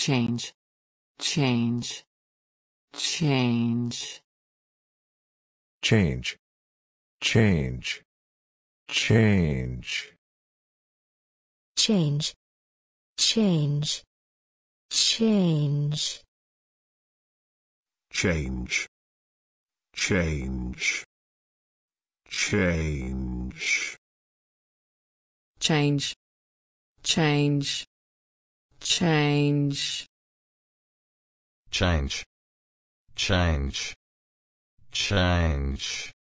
change change change change change change change change change change change change change change change change change change